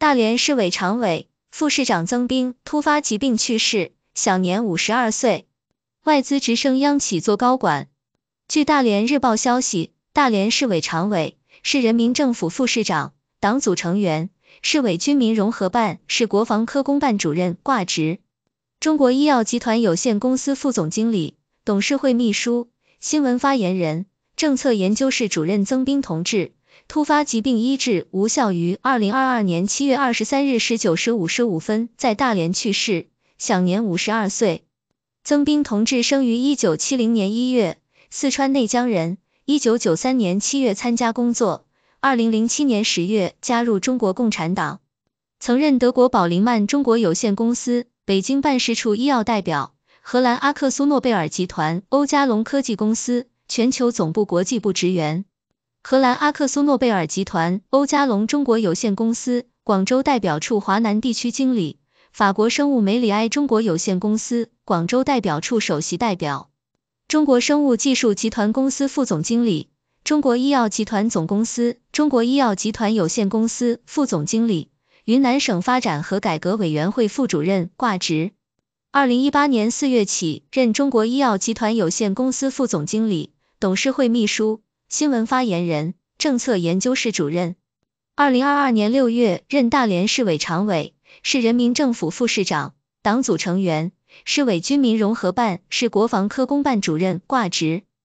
大连市委常委、副市长曾兵突发疾病去世，享年五十二岁。外资直升央企做高管。据大连日报消息，大连市委常委、市人民政府副市长、党组成员、市委军民融合办市国防科工办主任挂职，中国医药集团有限公司副总经理、董事会秘书、新闻发言人、政策研究室主任曾兵同志。突发疾病医治无效，于二零二二年七月二十三日十九时五十五分在大连去世，享年五十二岁。曾斌同志生于一九七零年一月，四川内江人，一九九三年七月参加工作，二零零七年十月加入中国共产党，曾任德国宝林曼中国有限公司北京办事处医药代表，荷兰阿克苏诺贝尔集团欧加隆科技公司全球总部国际部职员。荷兰阿克苏诺贝尔集团欧加龙中国有限公司广州代表处华南地区经理，法国生物梅里埃中国有限公司广州代表处首席代表，中国生物技术集团公司副总经理，中国医药集团总公司中国医药集团有限公司副总经理，云南省发展和改革委员会副主任挂职，二零一八年四月起任中国医药集团有限公司副总经理、董事会秘书。新闻发言人、政策研究室主任，二零二二年六月任大连市委常委、市人民政府副市长、党组成员，市委军民融合办市国防科工办主任挂职。